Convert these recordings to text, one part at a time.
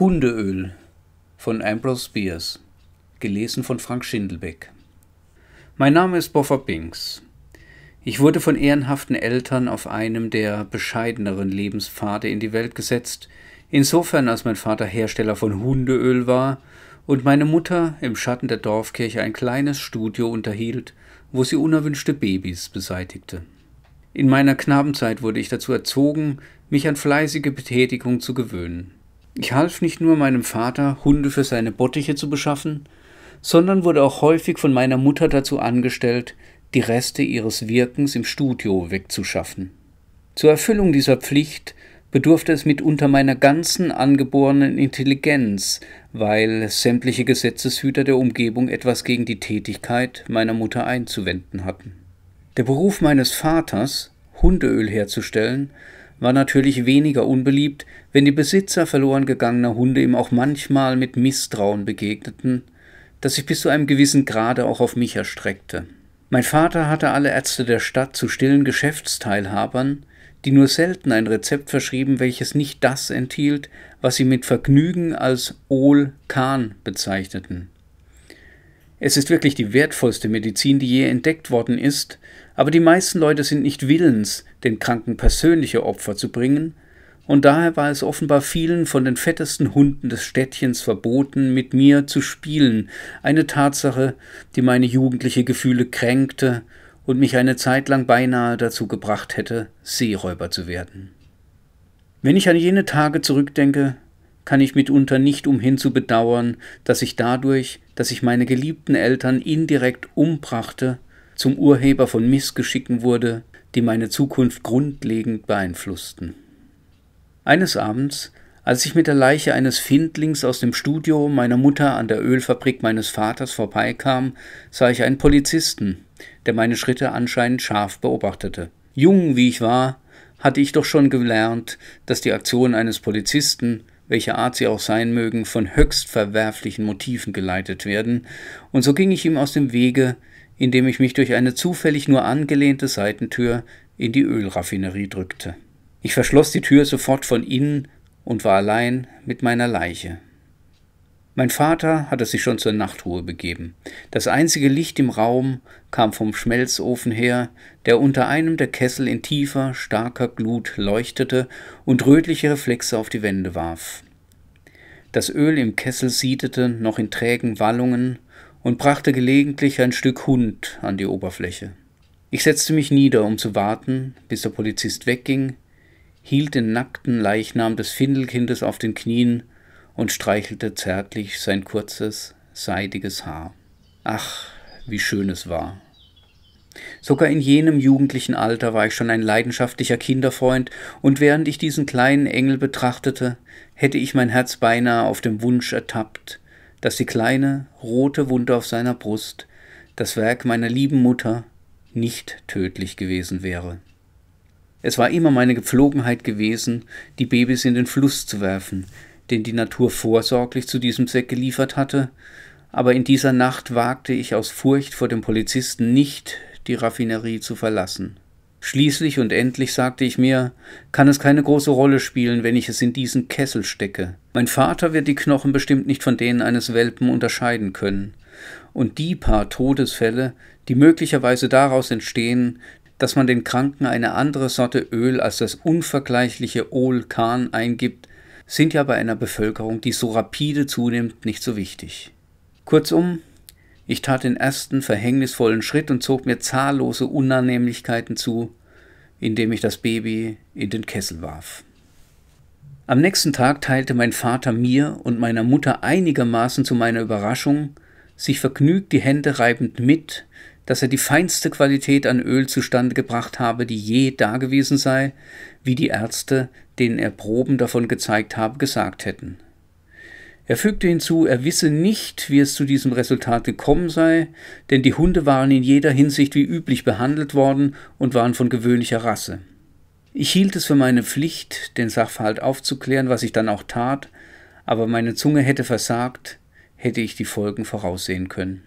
Hundeöl von Ambrose Bierce, gelesen von Frank Schindelbeck. Mein Name ist Boffer Binks. Ich wurde von ehrenhaften Eltern auf einem der bescheideneren Lebenspfade in die Welt gesetzt, insofern als mein Vater Hersteller von Hundeöl war und meine Mutter im Schatten der Dorfkirche ein kleines Studio unterhielt, wo sie unerwünschte Babys beseitigte. In meiner Knabenzeit wurde ich dazu erzogen, mich an fleißige Betätigung zu gewöhnen. Ich half nicht nur meinem Vater, Hunde für seine Bottiche zu beschaffen, sondern wurde auch häufig von meiner Mutter dazu angestellt, die Reste ihres Wirkens im Studio wegzuschaffen. Zur Erfüllung dieser Pflicht bedurfte es mitunter meiner ganzen angeborenen Intelligenz, weil sämtliche Gesetzeshüter der Umgebung etwas gegen die Tätigkeit meiner Mutter einzuwenden hatten. Der Beruf meines Vaters, Hundeöl herzustellen, war natürlich weniger unbeliebt, wenn die Besitzer verloren gegangener Hunde ihm auch manchmal mit Misstrauen begegneten, das sich bis zu einem gewissen Grade auch auf mich erstreckte. Mein Vater hatte alle Ärzte der Stadt zu stillen Geschäftsteilhabern, die nur selten ein Rezept verschrieben, welches nicht das enthielt, was sie mit Vergnügen als Ol Kahn bezeichneten. Es ist wirklich die wertvollste Medizin, die je entdeckt worden ist, aber die meisten Leute sind nicht willens, den Kranken persönliche Opfer zu bringen, und daher war es offenbar vielen von den fettesten Hunden des Städtchens verboten, mit mir zu spielen, eine Tatsache, die meine jugendliche Gefühle kränkte und mich eine Zeit lang beinahe dazu gebracht hätte, Seeräuber zu werden. Wenn ich an jene Tage zurückdenke, kann ich mitunter nicht umhin zu bedauern, dass ich dadurch, dass ich meine geliebten Eltern indirekt umbrachte, zum Urheber von Missgeschicken wurde, die meine Zukunft grundlegend beeinflussten. Eines Abends, als ich mit der Leiche eines Findlings aus dem Studio meiner Mutter an der Ölfabrik meines Vaters vorbeikam, sah ich einen Polizisten, der meine Schritte anscheinend scharf beobachtete. Jung wie ich war, hatte ich doch schon gelernt, dass die Aktion eines Polizisten welcher Art sie auch sein mögen, von höchst verwerflichen Motiven geleitet werden, und so ging ich ihm aus dem Wege, indem ich mich durch eine zufällig nur angelehnte Seitentür in die Ölraffinerie drückte. Ich verschloss die Tür sofort von innen und war allein mit meiner Leiche. Mein Vater hatte sich schon zur Nachtruhe begeben. Das einzige Licht im Raum kam vom Schmelzofen her, der unter einem der Kessel in tiefer, starker Glut leuchtete und rötliche Reflexe auf die Wände warf. Das Öl im Kessel siedete noch in trägen Wallungen und brachte gelegentlich ein Stück Hund an die Oberfläche. Ich setzte mich nieder, um zu warten, bis der Polizist wegging, hielt den nackten Leichnam des Findelkindes auf den Knien und streichelte zärtlich sein kurzes, seidiges Haar. Ach, wie schön es war. Sogar in jenem jugendlichen Alter war ich schon ein leidenschaftlicher Kinderfreund, und während ich diesen kleinen Engel betrachtete, hätte ich mein Herz beinahe auf dem Wunsch ertappt, dass die kleine, rote Wunde auf seiner Brust, das Werk meiner lieben Mutter, nicht tödlich gewesen wäre. Es war immer meine Gepflogenheit gewesen, die Babys in den Fluss zu werfen, den die Natur vorsorglich zu diesem Zweck geliefert hatte, aber in dieser Nacht wagte ich aus Furcht vor dem Polizisten nicht, die Raffinerie zu verlassen. Schließlich und endlich sagte ich mir, kann es keine große Rolle spielen, wenn ich es in diesen Kessel stecke. Mein Vater wird die Knochen bestimmt nicht von denen eines Welpen unterscheiden können. Und die paar Todesfälle, die möglicherweise daraus entstehen, dass man den Kranken eine andere Sorte Öl als das unvergleichliche Ol Kahn eingibt, sind ja bei einer Bevölkerung, die so rapide zunimmt, nicht so wichtig. Kurzum, ich tat den ersten verhängnisvollen Schritt und zog mir zahllose Unannehmlichkeiten zu, indem ich das Baby in den Kessel warf. Am nächsten Tag teilte mein Vater mir und meiner Mutter einigermaßen zu meiner Überraschung, sich vergnügt die Hände reibend mit, dass er die feinste Qualität an Öl zustande gebracht habe, die je dagewesen sei, wie die Ärzte, denen er Proben davon gezeigt habe, gesagt hätten. Er fügte hinzu, er wisse nicht, wie es zu diesem Resultat gekommen sei, denn die Hunde waren in jeder Hinsicht wie üblich behandelt worden und waren von gewöhnlicher Rasse. Ich hielt es für meine Pflicht, den Sachverhalt aufzuklären, was ich dann auch tat, aber meine Zunge hätte versagt, hätte ich die Folgen voraussehen können.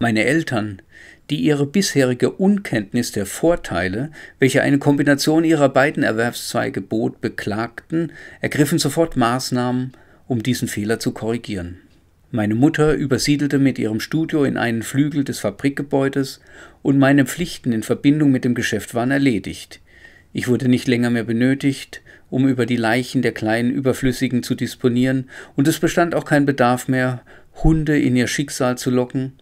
Meine Eltern, die ihre bisherige Unkenntnis der Vorteile, welche eine Kombination ihrer beiden Erwerbszweige bot, beklagten, ergriffen sofort Maßnahmen, um diesen Fehler zu korrigieren. Meine Mutter übersiedelte mit ihrem Studio in einen Flügel des Fabrikgebäudes und meine Pflichten in Verbindung mit dem Geschäft waren erledigt. Ich wurde nicht länger mehr benötigt, um über die Leichen der kleinen Überflüssigen zu disponieren, und es bestand auch kein Bedarf mehr, Hunde in ihr Schicksal zu locken,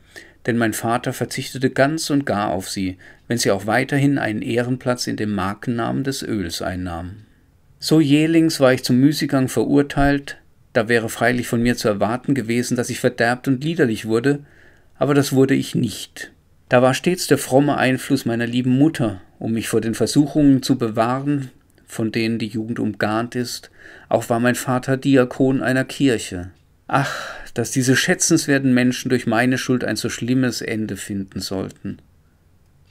denn mein Vater verzichtete ganz und gar auf sie, wenn sie auch weiterhin einen Ehrenplatz in dem Markennamen des Öls einnahm. So jählings war ich zum Müßiggang verurteilt, da wäre freilich von mir zu erwarten gewesen, dass ich verderbt und liederlich wurde, aber das wurde ich nicht. Da war stets der fromme Einfluss meiner lieben Mutter, um mich vor den Versuchungen zu bewahren, von denen die Jugend umgarnt ist, auch war mein Vater Diakon einer Kirche. Ach, dass diese schätzenswerten Menschen durch meine Schuld ein so schlimmes Ende finden sollten.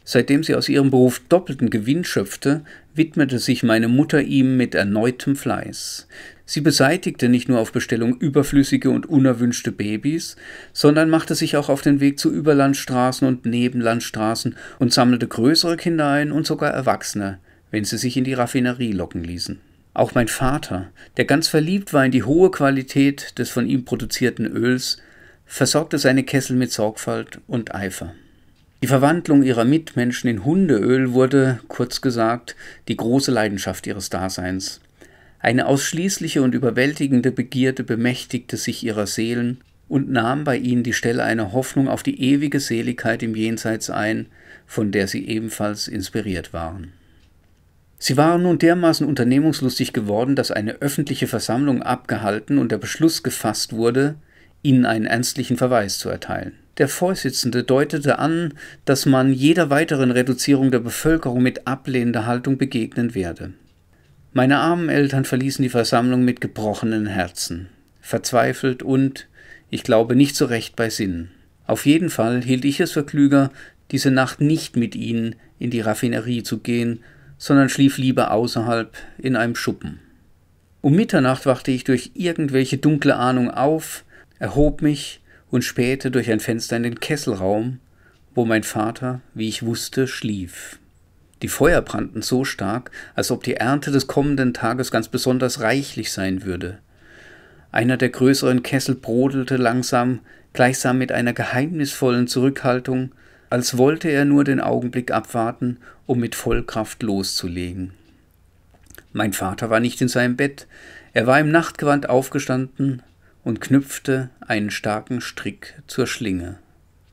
Seitdem sie aus ihrem Beruf doppelten Gewinn schöpfte, widmete sich meine Mutter ihm mit erneutem Fleiß. Sie beseitigte nicht nur auf Bestellung überflüssige und unerwünschte Babys, sondern machte sich auch auf den Weg zu Überlandstraßen und Nebenlandstraßen und sammelte größere Kinder ein und sogar Erwachsene, wenn sie sich in die Raffinerie locken ließen. Auch mein Vater, der ganz verliebt war in die hohe Qualität des von ihm produzierten Öls, versorgte seine Kessel mit Sorgfalt und Eifer. Die Verwandlung ihrer Mitmenschen in Hundeöl wurde, kurz gesagt, die große Leidenschaft ihres Daseins. Eine ausschließliche und überwältigende Begierde bemächtigte sich ihrer Seelen und nahm bei ihnen die Stelle einer Hoffnung auf die ewige Seligkeit im Jenseits ein, von der sie ebenfalls inspiriert waren. Sie waren nun dermaßen unternehmungslustig geworden, dass eine öffentliche Versammlung abgehalten und der Beschluss gefasst wurde, ihnen einen ernstlichen Verweis zu erteilen. Der Vorsitzende deutete an, dass man jeder weiteren Reduzierung der Bevölkerung mit ablehnender Haltung begegnen werde. Meine armen Eltern verließen die Versammlung mit gebrochenen Herzen, verzweifelt und, ich glaube, nicht so recht bei Sinnen. Auf jeden Fall hielt ich es für klüger, diese Nacht nicht mit ihnen in die Raffinerie zu gehen, sondern schlief lieber außerhalb in einem Schuppen. Um Mitternacht wachte ich durch irgendwelche dunkle Ahnung auf, erhob mich und spähte durch ein Fenster in den Kesselraum, wo mein Vater, wie ich wusste, schlief. Die Feuer brannten so stark, als ob die Ernte des kommenden Tages ganz besonders reichlich sein würde. Einer der größeren Kessel brodelte langsam, gleichsam mit einer geheimnisvollen Zurückhaltung, als wollte er nur den Augenblick abwarten, um mit Vollkraft loszulegen. Mein Vater war nicht in seinem Bett, er war im Nachtgewand aufgestanden und knüpfte einen starken Strick zur Schlinge.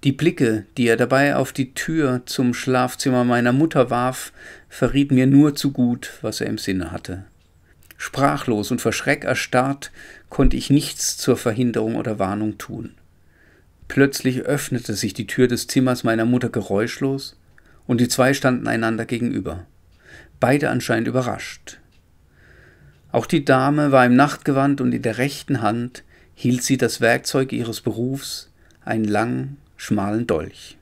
Die Blicke, die er dabei auf die Tür zum Schlafzimmer meiner Mutter warf, verrieten mir nur zu gut, was er im Sinne hatte. Sprachlos und vor Schreck erstarrt konnte ich nichts zur Verhinderung oder Warnung tun. Plötzlich öffnete sich die Tür des Zimmers meiner Mutter geräuschlos, und die zwei standen einander gegenüber, beide anscheinend überrascht. Auch die Dame war im Nachtgewand und in der rechten Hand hielt sie das Werkzeug ihres Berufs, einen langen, schmalen Dolch.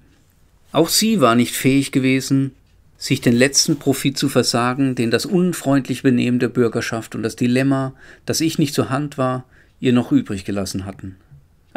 Auch sie war nicht fähig gewesen, sich den letzten Profit zu versagen, den das unfreundlich Benehmen der Bürgerschaft und das Dilemma, dass ich nicht zur Hand war, ihr noch übrig gelassen hatten.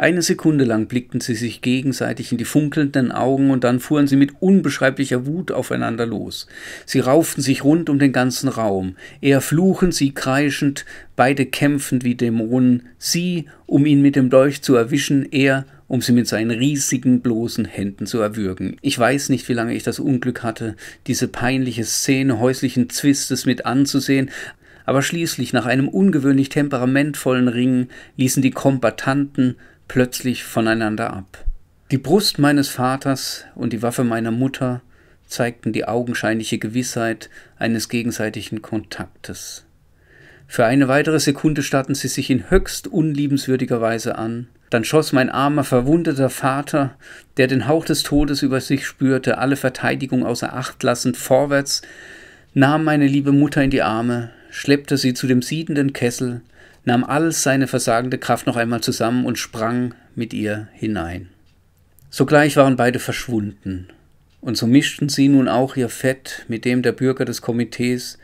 Eine Sekunde lang blickten sie sich gegenseitig in die funkelnden Augen und dann fuhren sie mit unbeschreiblicher Wut aufeinander los. Sie rauften sich rund um den ganzen Raum, er fluchend, sie kreischend, beide kämpfend wie Dämonen, sie, um ihn mit dem Dolch zu erwischen, er, um sie mit seinen riesigen bloßen Händen zu erwürgen. Ich weiß nicht, wie lange ich das Unglück hatte, diese peinliche Szene häuslichen Zwistes mit anzusehen, aber schließlich nach einem ungewöhnlich temperamentvollen Ringen ließen die Kombatanten plötzlich voneinander ab. Die Brust meines Vaters und die Waffe meiner Mutter zeigten die augenscheinliche Gewissheit eines gegenseitigen Kontaktes. Für eine weitere Sekunde starrten sie sich in höchst unliebenswürdiger Weise an. Dann schoss mein armer, verwundeter Vater, der den Hauch des Todes über sich spürte, alle Verteidigung außer Acht lassend vorwärts, nahm meine liebe Mutter in die Arme, schleppte sie zu dem siedenden Kessel, nahm all seine versagende Kraft noch einmal zusammen und sprang mit ihr hinein. Sogleich waren beide verschwunden, und so mischten sie nun auch ihr Fett mit dem der Bürger des Komitees,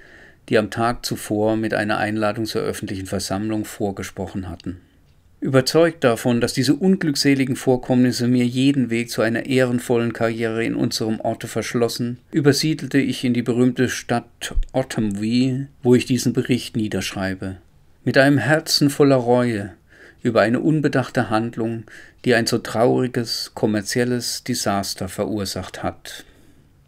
die am Tag zuvor mit einer Einladung zur öffentlichen Versammlung vorgesprochen hatten. Überzeugt davon, dass diese unglückseligen Vorkommnisse mir jeden Weg zu einer ehrenvollen Karriere in unserem Orte verschlossen, übersiedelte ich in die berühmte Stadt Ottumwee, wo ich diesen Bericht niederschreibe mit einem Herzen voller Reue über eine unbedachte Handlung, die ein so trauriges kommerzielles Desaster verursacht hat.